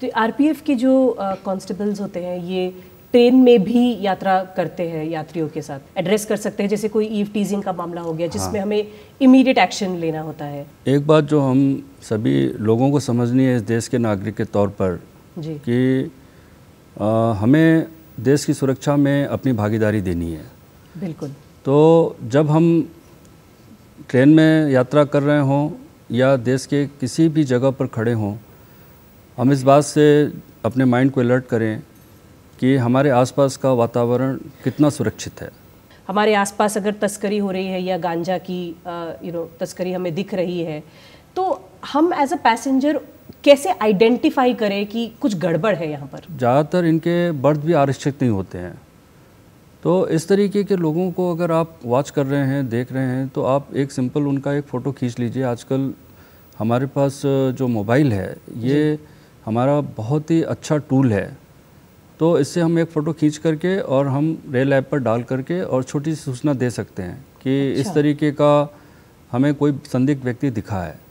तो आरपीएफ के जो कॉन्स्टेबल्स होते हैं ये ट्रेन में भी यात्रा करते हैं यात्रियों के साथ एड्रेस कर सकते हैं जैसे कोई ईव टीजिंग का मामला हो गया हाँ। जिसमें हाँ। हमें इमीडिएट एक्शन लेना होता है एक बात जो हम सभी लोगों को समझनी है इस देश के नागरिक के तौर पर जी कि आ, हमें देश की सुरक्षा में अपनी भागीदारी देनी है बिल्कुल तो जब हम ट्रेन में यात्रा कर रहे हों या देश के किसी भी जगह पर खड़े हों हम इस बात से अपने माइंड को अलर्ट करें कि हमारे आसपास का वातावरण कितना सुरक्षित है हमारे आसपास अगर तस्करी हो रही है या गांजा की यू नो तस्करी हमें दिख रही है तो हम एज अ पैसेंजर कैसे आइडेंटिफाई करें कि कुछ गड़बड़ है यहाँ पर ज़्यादातर इनके बर्थ भी आरक्षित नहीं होते हैं तो इस तरीके के लोगों को अगर आप वॉच कर रहे हैं देख रहे हैं तो आप एक सिंपल उनका एक फ़ोटो खींच लीजिए आजकल हमारे पास जो मोबाइल है ये हमारा बहुत ही अच्छा टूल है तो इससे हम एक फ़ोटो खींच करके और हम रेल ऐप पर डाल करके और छोटी सी सूचना दे सकते हैं कि अच्छा। इस तरीके का हमें कोई संदिग्ध व्यक्ति दिखा है